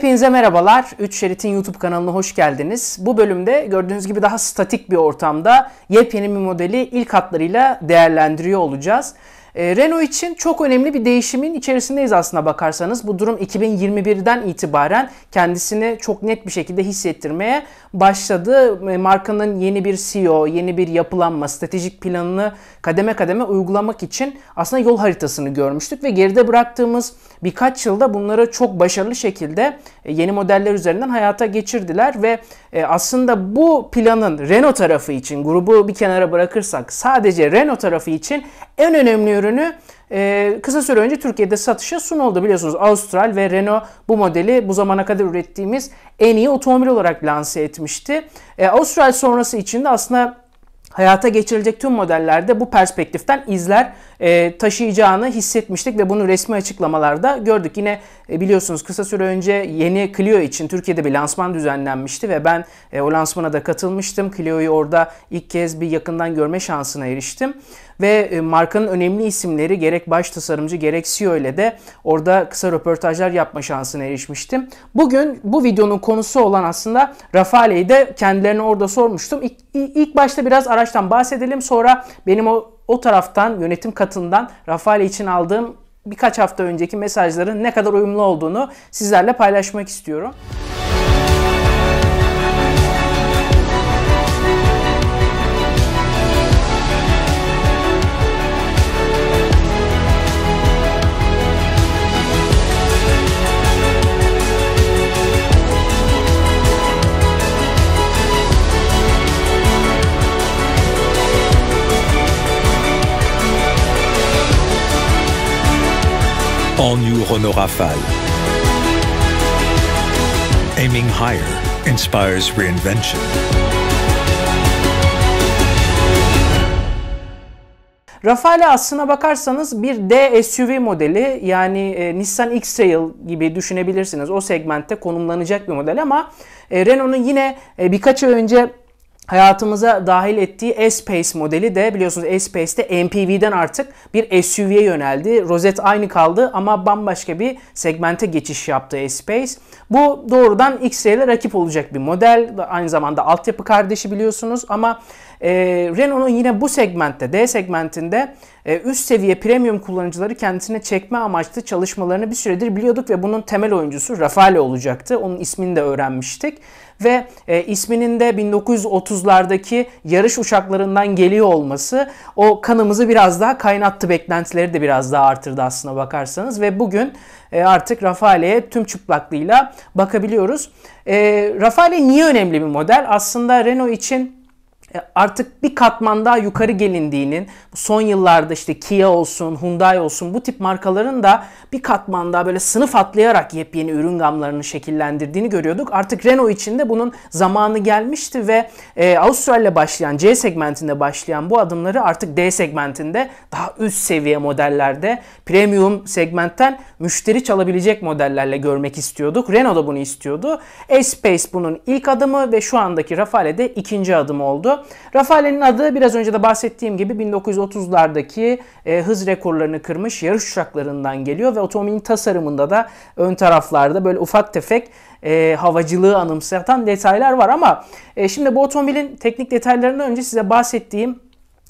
Hepinize merhabalar. 3 Şerit'in YouTube kanalına hoş geldiniz. Bu bölümde gördüğünüz gibi daha statik bir ortamda yepyeni bir modeli ilk hatlarıyla değerlendiriyor olacağız. Ee, Renault için çok önemli bir değişimin içerisindeyiz aslında bakarsanız. Bu durum 2021'den itibaren kendisini çok net bir şekilde hissettirmeye başladı. Ee, markanın yeni bir CEO, yeni bir yapılanma, stratejik planını kademe kademe uygulamak için aslında yol haritasını görmüştük ve geride bıraktığımız birkaç yılda bunları çok başarılı şekilde e, yeni modeller üzerinden hayata geçirdiler ve e, aslında bu planın Renault tarafı için grubu bir kenara bırakırsak sadece Renault tarafı için en önemli ürünü e, kısa süre önce Türkiye'de satışa sunuldu biliyorsunuz. Austral ve Renault bu modeli bu zamana kadar ürettiğimiz en iyi otomobil olarak lanse etmişti. Austral sonrası içinde aslında hayata geçirilecek tüm modellerde bu perspektiften izler e, taşıyacağını hissetmiştik ve bunu resmi açıklamalarda gördük. Yine e, biliyorsunuz kısa süre önce yeni Clio için Türkiye'de bir lansman düzenlenmişti ve ben e, o lansmana da katılmıştım. Clio'yu orada ilk kez bir yakından görme şansına eriştim ve e, markanın önemli isimleri gerek baş tasarımcı gerek CEO ile de orada kısa röportajlar yapma şansına erişmiştim. Bugün bu videonun konusu olan aslında Rafale'yi de kendilerine orada sormuştum. İlk ilk başta biraz araçtan bahsedelim. Sonra benim o, o taraftan yönetim katından Rafale için aldığım birkaç hafta önceki mesajların ne kadar uyumlu olduğunu sizlerle paylaşmak istiyorum. Müzik all-new Renault Rafale. Aiming higher inspires reinvention. Rafale aslına bakarsanız bir D SUV modeli yani e, Nissan X-Trail gibi düşünebilirsiniz. O segmentte konumlanacak bir model ama e, Renault'un yine e, birkaç ay önce hayatımıza dahil ettiği S-Pace modeli de biliyorsunuz S-Pace'de MPV'den artık bir SUV'ye yöneldi. Rozet aynı kaldı ama bambaşka bir segmente geçiş yaptı S-Pace. Bu doğrudan X-Ray'le rakip olacak bir model. Aynı zamanda altyapı kardeşi biliyorsunuz ama e, Renault'un yine bu segmentte, D segmentinde e, üst seviye premium kullanıcıları kendisine çekme amaçlı çalışmalarını bir süredir biliyorduk ve bunun temel oyuncusu Rafale olacaktı. Onun ismini de öğrenmiştik ve e, isminin de 1930'lardaki yarış uçaklarından geliyor olması o kanımızı biraz daha kaynattı. Beklentileri de biraz daha artırdı aslına bakarsanız ve bugün e, artık Rafale'ye tüm çıplaklığıyla bakabiliyoruz. E, Rafale niye önemli bir model? Aslında Renault için e, artık bir katman daha yukarı gelindiğinin son yıllarda işte Kia olsun, Hyundai olsun bu tip markaların da bir katman daha böyle sınıf atlayarak yepyeni ürün gamlarını şekillendirdiğini görüyorduk. Artık Renault için de bunun zamanı gelmişti ve e, Avustralya başlayan C segmentinde başlayan bu adımları artık D segmentinde daha üst seviye modellerde premium segmentten müşteri çalabilecek modellerle görmek istiyorduk. Renault da bunu istiyordu. S-Pace bunun ilk adımı ve şu andaki Rafale de ikinci adım oldu. Rafale'nin adı biraz önce de bahsettiğim gibi 1930'lardaki e, hız rekorlarını kırmış yarış uçaklarından geliyor ve otomobilin tasarımında da ön taraflarda böyle ufak tefek e, havacılığı anımsatan detaylar var ama e, şimdi bu otomobilin teknik detaylarından önce size bahsettiğim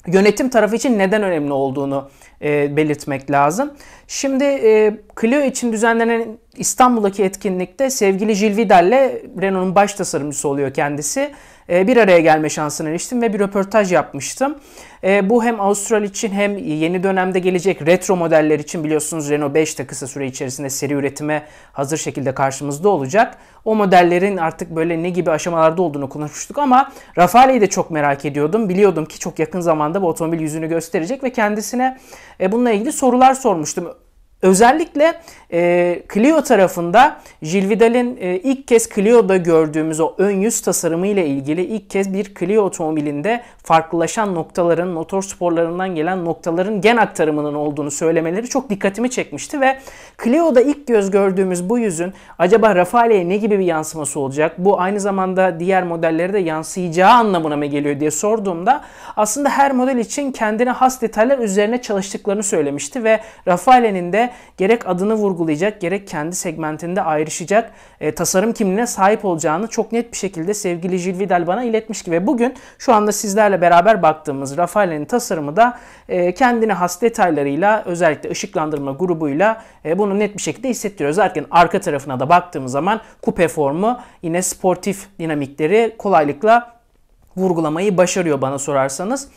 yönetim tarafı için neden önemli olduğunu e, belirtmek lazım. Şimdi e, Clio için düzenlenen İstanbul'daki etkinlikte sevgili Gilles Vidal'le Renault'un baş tasarımcısı oluyor kendisi. Ee, bir araya gelme şansına eriştim ve bir röportaj yapmıştım. Ee, bu hem Avustral için hem yeni dönemde gelecek retro modeller için biliyorsunuz Renault 5 de kısa süre içerisinde seri üretime hazır şekilde karşımızda olacak. O modellerin artık böyle ne gibi aşamalarda olduğunu konuşmuştuk ama Rafale'yi de çok merak ediyordum. Biliyordum ki çok yakın zamanda bu otomobil yüzünü gösterecek ve kendisine e, bununla ilgili sorular sormuştum Özellikle e, Clio tarafında Gilles e, ilk kez Clio'da gördüğümüz o ön yüz tasarımı ile ilgili ilk kez bir Clio otomobilinde farklılaşan noktaların, motor sporlarından gelen noktaların gen aktarımının olduğunu söylemeleri çok dikkatimi çekmişti ve Clio'da ilk göz gördüğümüz bu yüzün acaba Rafale'ye ne gibi bir yansıması olacak? Bu aynı zamanda diğer modellere de yansıyacağı anlamına mı geliyor diye sorduğumda aslında her model için kendine has detaylar üzerine çalıştıklarını söylemişti ve Rafale'nin de gerek adını vurgulayacak gerek kendi segmentinde ayrışacak e, tasarım kimliğine sahip olacağını çok net bir şekilde sevgili Jill Vidal bana iletmiş ki ve bugün şu anda sizlerle beraber baktığımız Rafael'in tasarımı da e, kendine has detaylarıyla özellikle ışıklandırma grubuyla e, bunu net bir şekilde hissettiriyor. Zaten arka tarafına da baktığımız zaman kupe formu yine sportif dinamikleri kolaylıkla vurgulamayı başarıyor bana sorarsanız.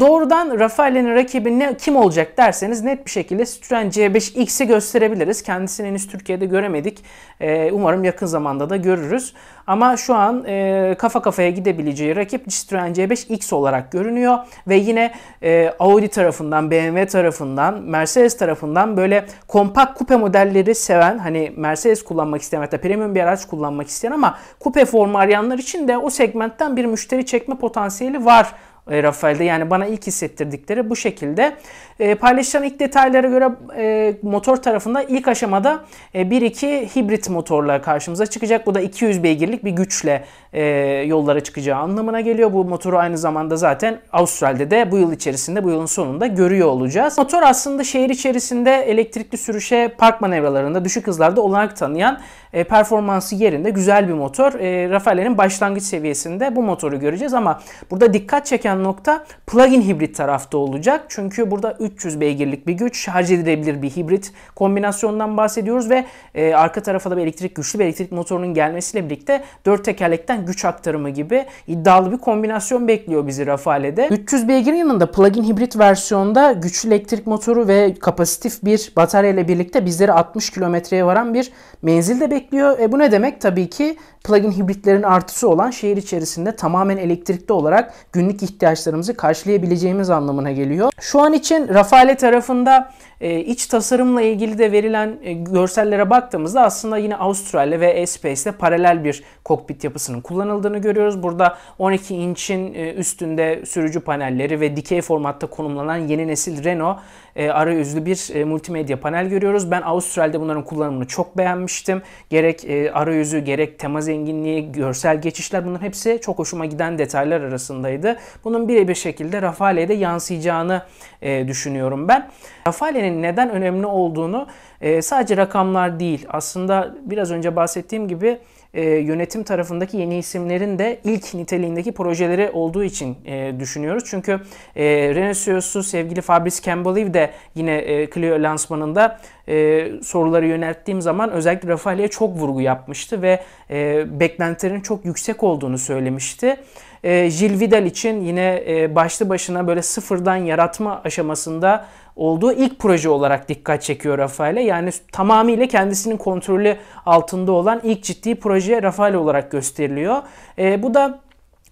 Doğrudan Rafael'in rakibi ne, kim olacak derseniz net bir şekilde Citroen C5X'i gösterebiliriz. Kendisini henüz Türkiye'de göremedik. E, umarım yakın zamanda da görürüz. Ama şu an e, kafa kafaya gidebileceği rakip Citroen C5X olarak görünüyor. Ve yine e, Audi tarafından, BMW tarafından, Mercedes tarafından böyle kompakt kupe modelleri seven, hani Mercedes kullanmak isteyen hatta premium bir araç kullanmak isteyen ama kupe formu arayanlar için de o segmentten bir müşteri çekme potansiyeli var e, Rafael'de. Yani bana ilk hissettirdikleri bu şekilde. E, paylaşılan ilk detaylara göre e, motor tarafında ilk aşamada e, 1-2 hibrit motorla karşımıza çıkacak. Bu da 200 beygirlik bir güçle e, yollara çıkacağı anlamına geliyor. Bu motoru aynı zamanda zaten Avustralya'da da bu yıl içerisinde, bu yılın sonunda görüyor olacağız. Motor aslında şehir içerisinde elektrikli sürüşe park manevralarında düşük hızlarda olanak tanıyan e, performansı yerinde güzel bir motor. E, Rafale'nin başlangıç seviyesinde bu motoru göreceğiz ama burada dikkat çeken nokta plug-in hibrit tarafta olacak. Çünkü burada 300 beygirlik bir güç, şarj edilebilir bir hibrit kombinasyondan bahsediyoruz ve e, arka tarafa da bir elektrik güçlü bir elektrik motorunun gelmesiyle birlikte 4 tekerlekten güç aktarımı gibi iddialı bir kombinasyon bekliyor bizi Rafale'de. 300 beygirin yanında plug-in hibrit versiyonda güçlü elektrik motoru ve kapasitif bir batarya ile birlikte bizleri 60 kilometreye varan bir menzil de bekliyor. E bu ne demek? Tabii ki plug-in hibritlerin artısı olan şehir içerisinde tamamen elektrikli olarak günlük ihtiyaçlarımızı karşılayabileceğimiz anlamına geliyor. Şu an için Rafale tarafında e, iç tasarımla ilgili de verilen e, görsellere baktığımızda aslında yine Avustralya ve Espace'de paralel bir kokpit yapısının kullanıldığını görüyoruz. Burada 12 inçin e, üstünde sürücü panelleri ve dikey formatta konumlanan yeni nesil Renault e, arayüzlü bir e, multimedya panel görüyoruz. Ben Avustralya'da bunların kullanımını çok beğenmiştim. Gerek e, arayüzü gerek tema zenginliği, görsel geçişler bunların hepsi çok hoşuma giden detaylar arasındaydı. Bunun birebir şekilde Rafale'ye de yansıyacağını e, düşünüyorum ben. Rafale'nin neden önemli olduğunu e, sadece rakamlar değil aslında biraz önce bahsettiğim gibi e, yönetim tarafındaki yeni isimlerin de ilk niteliğindeki projeleri olduğu için e, düşünüyoruz. Çünkü e, Renaissance'u sevgili Fabrice Cambolive de yine e, Clio lansmanında e, soruları yönelttiğim zaman özellikle Rafael'e çok vurgu yapmıştı ve e, beklentilerin çok yüksek olduğunu söylemişti. E, Jill Vidal için yine e, başlı başına böyle sıfırdan yaratma aşamasında olduğu ilk proje olarak dikkat çekiyor Rafael'e. Yani tamamıyla kendisinin kontrolü altında olan ilk ciddi proje Rafael olarak gösteriliyor. E, bu da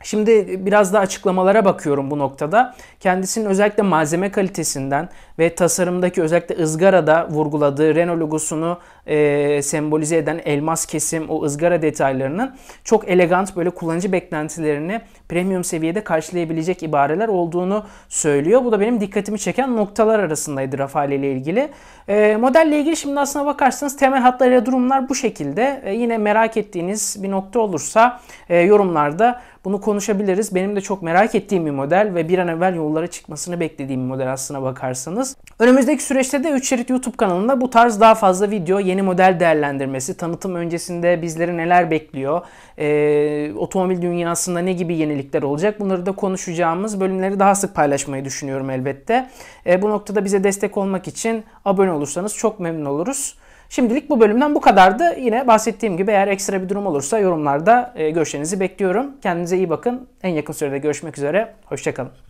Şimdi biraz da açıklamalara bakıyorum bu noktada. Kendisinin özellikle malzeme kalitesinden ve tasarımdaki özellikle ızgarada vurguladığı Renault logosunu e, sembolize eden elmas kesim o ızgara detaylarının çok elegant böyle kullanıcı beklentilerini premium seviyede karşılayabilecek ibareler olduğunu söylüyor. Bu da benim dikkatimi çeken noktalar arasındaydı Rafale ile ilgili. E, modelle ilgili şimdi aslına bakarsanız temel hatlarıyla durumlar bu şekilde. E, yine merak ettiğiniz bir nokta olursa e, yorumlarda bunu konuşabiliriz. Benim de çok merak ettiğim bir model ve bir an evvel yollara çıkmasını beklediğim bir model aslına bakarsanız. Önümüzdeki süreçte de 3 Şerit YouTube kanalında bu tarz daha fazla video, yeni model değerlendirmesi, tanıtım öncesinde bizleri neler bekliyor, e, otomobil dünyasında ne gibi yenilikler olacak bunları da konuşacağımız bölümleri daha sık paylaşmayı düşünüyorum elbette. E, bu noktada bize destek olmak için abone olursanız çok memnun oluruz. Şimdilik bu bölümden bu kadardı. Yine bahsettiğim gibi eğer ekstra bir durum olursa yorumlarda e, görüşlerinizi bekliyorum. Kendinize iyi bakın. En yakın sürede görüşmek üzere. Hoşçakalın.